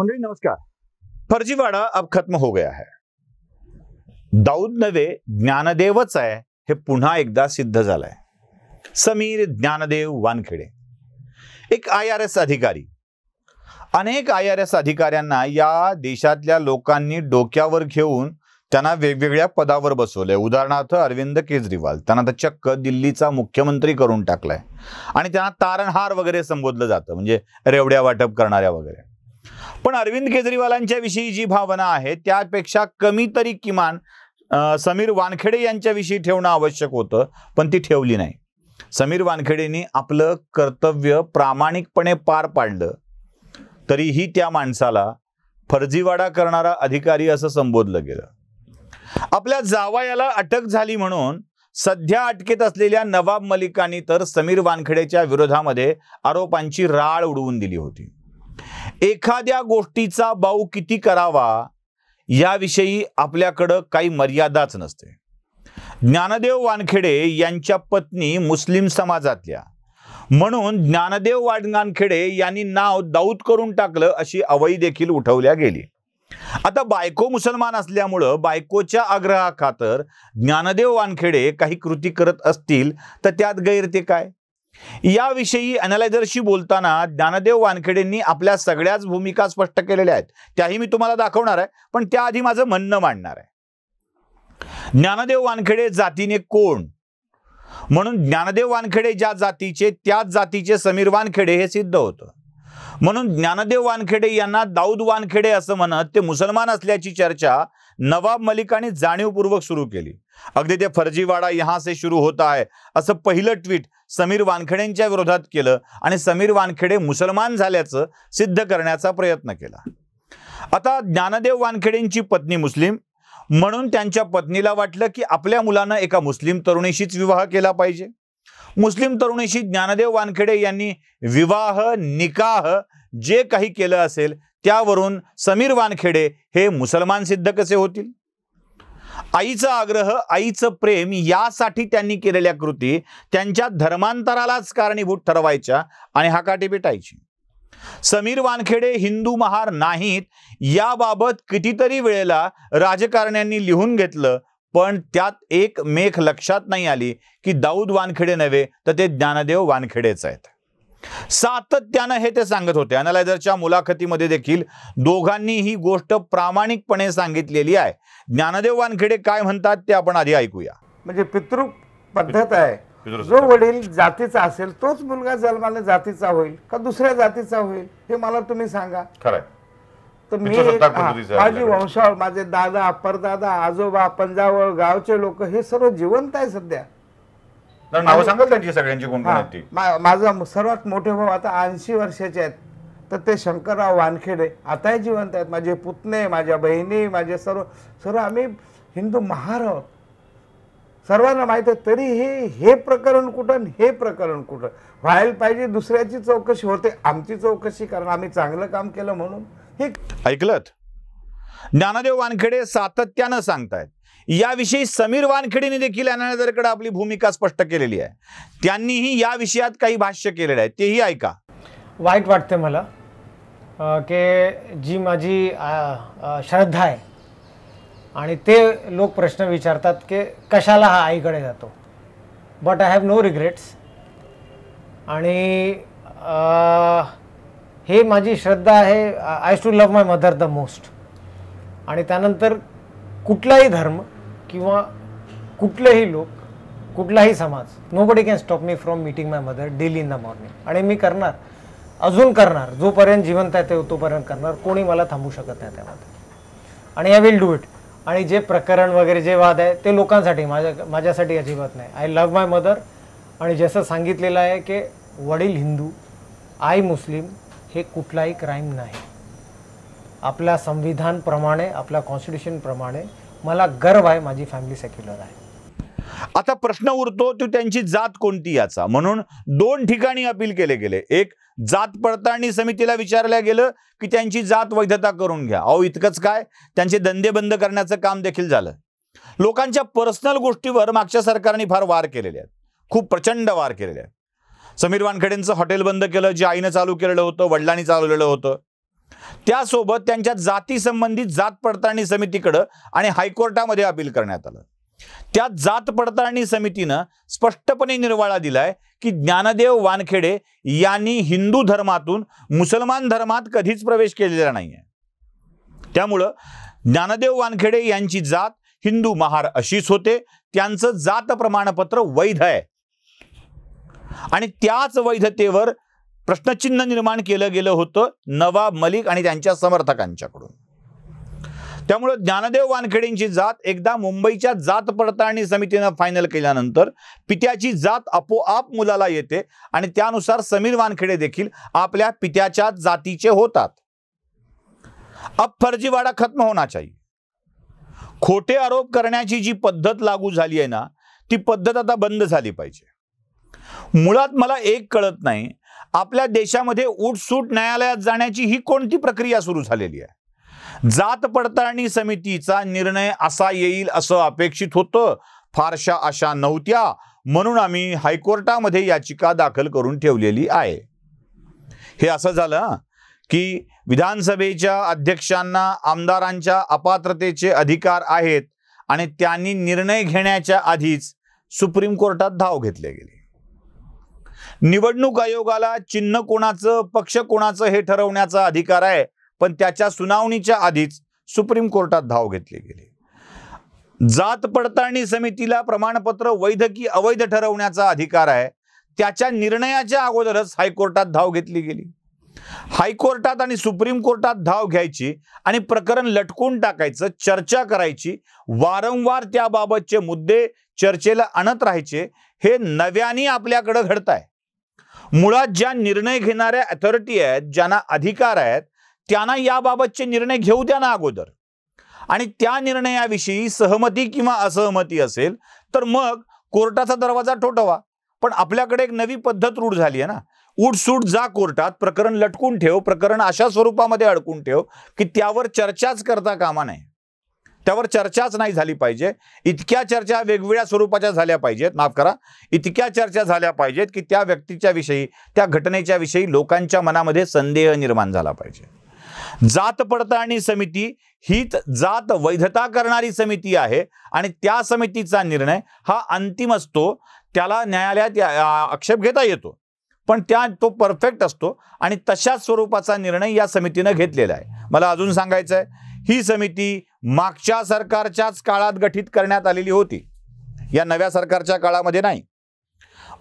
मंडळी नमस्कार फर्जीवाडा अब खत्म हो गया है दाऊद नवे ज्ञानदेवच आहे हे पुन्हा एकदा सिद्ध झालंय समीर ज्ञानदेव वानखेडे एक आय आर एस अधिकारी अनेक आय आर एस अधिकाऱ्यांना या देशातल्या लोकांनी डोक्यावर घेऊन त्यांना वेगवेगळ्या पदावर बसवलंय उदाहरणार्थ अरविंद केजरीवाल त्यांना तर चक्क दिल्लीचा मुख्यमंत्री करून टाकलाय आणि त्यांना तारणहार वगैरे संबोधलं जातं म्हणजे रेवड्या वाटप करणाऱ्या वगैरे पण अरविंद केजरीवालांच्या विषयी जी भावना आहे त्यापेक्षा कमी तरी किमान समीर वानखेडे यांच्याविषयी ठेवणं आवश्यक होतं पण ती ठेवली नाही समीर वानखेडेंनी आपलं कर्तव्य प्रामाणिकपणे पार पाडलं तरीही त्या माणसाला फर्जीवाडा करणारा अधिकारी असं संबोधलं गेलं आपल्या जावायाला अटक झाली म्हणून सध्या अटकेत असलेल्या नवाब मलिकांनी तर समीर वानखेडेच्या विरोधामध्ये आरोपांची राळ उडवून दिली होती एखाद्या गोष्टीचा बाऊ किती करावा याविषयी आपल्याकडं काही मर्यादाच नसते ज्ञानदेव वानखेडे यांच्या पत्नी मुस्लिम समाजातल्या म्हणून ज्ञानदेव वाडगानखेडे यांनी नाव दाऊद करून टाकलं अशी अवयी देखील उठवल्या गेली आता बायको मुसलमान असल्यामुळं बायकोच्या आग्रहाखातर ज्ञानदेव वानखेडे काही कृती करत असतील तर त्यात गैर ते काय याविषयी अनालायझरशी बोलताना ज्ञानदेव वानखेडेंनी आपल्या सगळ्याच भूमिका स्पष्ट केलेल्या आहेत त्याही मी तुम्हाला दाखवणार आहे पण त्याआधी माझं म्हणणं मांडणार आहे ज्ञानदेव वानखेडे जातीने कोण म्हणून ज्ञानदेव वानखेडे ज्या जातीचे त्याच जातीचे समीर वानखेडे हे सिद्ध होतं म्हणून ज्ञानदेव वानखेडे यांना दाऊद वानखेडे असं म्हणत ते मुसलमान असल्याची चर्चा नवाब मलिकाने जाणीवपूर्वक सुरू केली अगदी ते फर्जीवाडा यहां से सुरू होत आहे असं पहिलं ट्विट समीर वानखेडेंच्या विरोधात केलं आणि समीर वानखेडे मुसलमान झाल्याचं सिद्ध करण्याचा प्रयत्न केला आता ज्ञानदेव वानखेडेंची पत्नी मुस्लिम म्हणून त्यांच्या पत्नीला वाटलं की आपल्या मुलानं एका मुस्लिम तरुणीशीच विवाह केला पाहिजे मुस्लिम तरुणीशी ज्ञानदेव वानखेडे यांनी विवाह निकाह जे काही केलं असेल त्यावरून समीर वानखेडे हे मुसलमान सिद्ध कसे होतील आईचा आग्रह आईचं प्रेम यासाठी त्यांनी केलेल्या कृती त्यांच्या धर्मांतरालाच कारणीभूत ठरवायच्या आणि हाकाटी पेटायची समीर वानखेडे हिंदू महार नाहीत याबाबत कितीतरी वेळेला राजकारण्यांनी लिहून घेतलं पण त्यात एक मेख लक्षात नाही आली की दाऊद वानखेडे नव्हे तर ते ज्ञानदेव वानखेडेच आहेत सातत्यानं हे ते सांगत होते अनालायझरच्या मुलाखतीमध्ये देखील दोघांनी ही गोष्ट प्रामाणिकपणे सांगितलेली आहे ज्ञानदेव वानखेडे काय म्हणतात ते आपण आधी ऐकूया म्हणजे पितृ पद्धत आहे जो वडील जातीचा असेल तोच मुलगा जन्माला जातीचा होईल का दुसऱ्या जातीचा होईल हे मला तुम्ही सांगा खरं तर मी माझी वंशावळ माझे दादा परदादा आजोबा पंजावळ गावचे लोक हे सर्व जिवंत आहे सध्या सगळ्यांची माझा सर्वात मोठे भाऊ आता ऐंशी वर्षाचे आहेत तर ते शंकरराव वानखेडे आता जिवंत आहेत माझे पुतणे माझ्या बहिणी माझे सर्व सर्व आम्ही हिंदू महार आहोत सर्वांना माहिती आहे हे हे प्रकरण कुठं हे प्रकरण कुठं व्हायला पाहिजे दुसऱ्याची चौकशी होते आमची चौकशी कारण आम्ही चांगलं काम केलं म्हणून हे ऐकलत ज्ञानदेव वानखेडे सातत्यानं सांगतायत याविषयी समीर वानखेडेने देखील अनादरकडे आपली भूमिका स्पष्ट केलेली आहे त्यांनीही या विषयात काही भाष्य केलेलं आहे तेही ऐका वाईट वाटते मला की जी माझी श्रद्धा आहे आणि ते लोक प्रश्न विचारतात की कशाला हा आईकडे जातो but I have no regrets आणि हे माझी श्रद्धा आहे I too love my mother the most आणि त्यानंतर कुठलाही धर्म किंवा कुठलेही लोक कुठलाही समाज nobody can stop me from meeting my mother daily in the morning आणि मी करणार अजून करणार जोपर्यंत जिवंत आहे ते तोपर्यंत करणार कोणी मला थांबू शकत नाही त्यामध्ये आणि आय विल डू इट आणि जे प्रकरण वगैरे जे वाद आहे ते लोकांसाठी माझ्या माझ्यासाठी अजिबात नाही आय लव्ह माय मदर आणि जसं सांगितलेलं आहे की वडील हिंदू आई मुस्लिम हे कुठलाही क्राईम नाही आपल्या संविधानप्रमाणे आपल्या प्रमाणे मला गर्व आहे माझी फॅमिली सेक्युलर आहे आता प्रश्न उरतो तो त्यांची जात कोणती याचा म्हणून दोन ठिकाणी अपील केले गेले एक जात पडताळणी समितीला विचारल्या गेलं की त्यांची जात वैधता करून घ्या अहो इतकंच काय त्यांचे धंदे बंद करण्याचं काम देखील झालं लोकांच्या पर्सनल गोष्टीवर मागच्या सरकारने फार वार केलेले आहेत खूप प्रचंड वार केलेले आहेत समीर वानखेडेंचं हॉटेल बंद केलं जे आईनं चालू केलेलं होतं वडिलांनी चालवलेलं होतं त्यासोबत त्यांच्या संबंधित जात पडताळणी समितीकडं आणि हायकोर्टामध्ये अपील करण्यात आलं त्या जात पडताळणी समितीनं स्पष्टपणे निर्वाळा दिलाय की ज्ञानदेव वानखेडे यांनी हिंदू धर्मातून मुसलमान धर्मात कधीच प्रवेश केलेला नाहीये त्यामुळं ज्ञानदेव वानखेडे यांची जात हिंदू महार अशीच होते त्यांचं जात प्रमाणपत्र वैध आहे आणि त्याच वैधतेवर प्रश्नचिन्ह निर्माण केलं गेलं होतं नवाब मलिक आणि त्यांच्या समर्थकांच्याकडून त्यामुळं ज्ञानदेव वानखेडेंची जात एकदा मुंबईच्या जात पडताळणी समितीनं फायनल केल्यानंतर पित्याची जात आपोआप मुलाला येते आणि त्यानुसार समीर वानखेडे देखील आपल्या पित्याच्या जातीचे होतात अब फर्जीवाडा खत्म होना खोटे आरोप करण्याची जी पद्धत लागू झाली आहे ना ती पद्धत आता बंद झाली पाहिजे मुळात मला एक कळत नाही आपल्या देशामध्ये उठसूट न्यायालयात जाण्याची ही कोणती प्रक्रिया सुरू झालेली आहे जात पडताळणी समितीचा निर्णय असा येईल असं अपेक्षित होतं फारशा अशा नव्हत्या म्हणून आम्ही हायकोर्टामध्ये याचिका दाखल करून ठेवलेली आहे हे असं झालं की विधानसभेच्या अध्यक्षांना आमदारांच्या अपात्रतेचे अधिकार आहेत आणि त्यांनी निर्णय घेण्याच्या आधीच सुप्रीम कोर्टात धाव घेतली गेली निवडणूक आयोगाला चिन्ह कोणाचं पक्ष कोणाचं हे ठरवण्याचा अधिकार आहे पण त्याच्या सुनावणीच्या आधीच सुप्रीम कोर्टात धाव घेतली गेली जात पडताळणी समितीला प्रमाणपत्र वैध की अवैध ठरवण्याचा अधिकार आहे त्याच्या निर्णयाच्या अगोदरच हायकोर्टात धाव घेतली गेली हायकोर्टात आणि सुप्रीम कोर्टात धाव घ्यायची आणि प्रकरण लटकून टाकायचं चर्चा करायची वारंवार त्याबाबतचे मुद्दे चर्चेला आणत राहायचे हे नव्याने आपल्याकडं घडत आहे मुळात ज्या निर्णय घेणाऱ्या अथॉरिटी आहेत ज्यांना अधिकार आहेत त्यांना याबाबतचे निर्णय घेऊ द्या ना अगोदर आणि त्या निर्णयाविषयी सहमती किंवा असहमती असेल तर मग कोर्टाचा दरवाजा ठोठवा पण आपल्याकडे एक नवी पद्धत रूढ झाली आहे ना उठसूट जा कोर्टात प्रकरण लटकून ठेव प्रकरण अशा स्वरूपामध्ये अडकून ठेव की त्यावर चर्चाच करता कामा नाही त्यावर चर्चाच नाही झाली पाहिजे इतक्या चर्चा वेगवेगळ्या स्वरूपाच्या झाल्या पाहिजेत माफ करा इतक्या चर्चा झाल्या पाहिजेत की त्या व्यक्तीच्या विषयी त्या घटनेच्या विषयी लोकांच्या मनामध्ये संदेह निर्माण झाला पाहिजे जात पडताळणी समिती हीच जात वैधता करणारी समिती आहे आणि त्या समितीचा निर्णय हा अंतिम असतो त्याला न्यायालयात आक्षेप घेता येतो पण त्या तो परफेक्ट असतो आणि तशाच स्वरूपाचा निर्णय या समितीनं घेतलेला आहे मला अजून सांगायचं आहे ही समिती मागच्या सरकारच्याच काळात गठीत करण्यात आलेली होती या नव्या सरकारच्या काळामध्ये नाही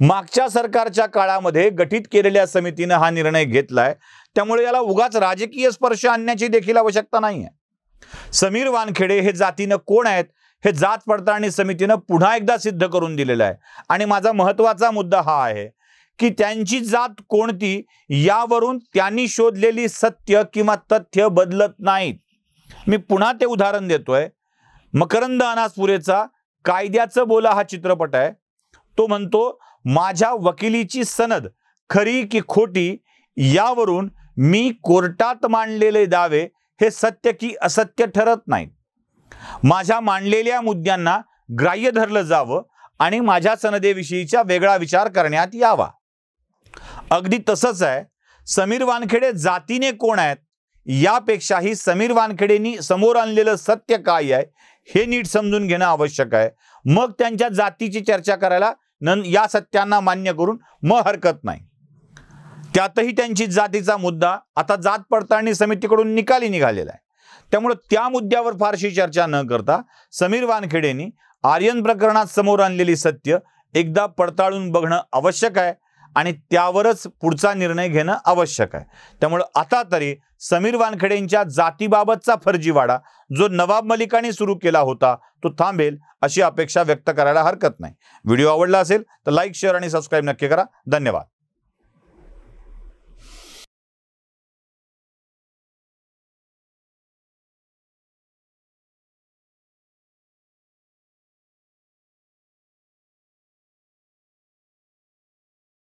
मागच्या सरकारच्या काळामध्ये गठीत केलेल्या समितीनं हा निर्णय घेतलाय त्यामुळे याला उगाच राजकीय स्पर्श आणण्याची देखील आवश्यकता नाही आहे समीर वानखेडे हे जातीनं कोण आहेत हे जात पडताळणी समितीनं पुन्हा एकदा सिद्ध करून दिलेलं आहे आणि माझा महत्त्वाचा मुद्दा हा आहे की त्यांची जात कोणती यावरून त्यांनी शोधलेली सत्य किंवा तथ्य बदलत नाहीत मी पुन्हा ते उदाहरण देतोय मकरंद अनासपुरेचा कायद्याचं बोला हा चित्रपट आहे तो म्हणतो माझ्या वकिलीची सनद खरी की खोटी यावरून मी कोर्टात मांडलेले दावे हे सत्य की असत्य ठरत नाहीत माझ्या मांडलेल्या मुद्द्यांना ग्राह्य धरलं जावं आणि माझ्या सनदेविषयीचा वेगळा विचार करण्यात यावा अगदी तसंच आहे समीर वानखेडे जातीने कोण आहेत यापेक्षाही समीर वानखेडेंनी समोर आणलेलं सत्य काय आहे हे नीट समजून घेणं आवश्यक आहे मग त्यांच्या जातीची चर्चा करायला नन या सत्यांना मान्य करून मग हरकत नाही त्यातही त्यांची जातीचा मुद्दा आता जात पडताळणी समितीकडून निकाली निघालेला आहे त्यामुळं त्या मुद्द्यावर फारशी चर्चा न करता समीर वानखेडेंनी आर्यन प्रकरणात समोर आणलेली सत्य एकदा पडताळून बघणं आवश्यक आहे आणि त्यावरच पुढचा निर्णय घेणं आवश्यक आहे त्यामुळं आता तरी समीर वानखेडेंच्या जातीबाबतचा फर्जीवाडा जो नवाब मलिकाने सुरू केला होता तो थांबेल अशी अपेक्षा व्यक्त करायला हरकत नाही व्हिडिओ आवडला असेल तर लाईक शेअर आणि सबस्क्राईब नक्की करा धन्यवाद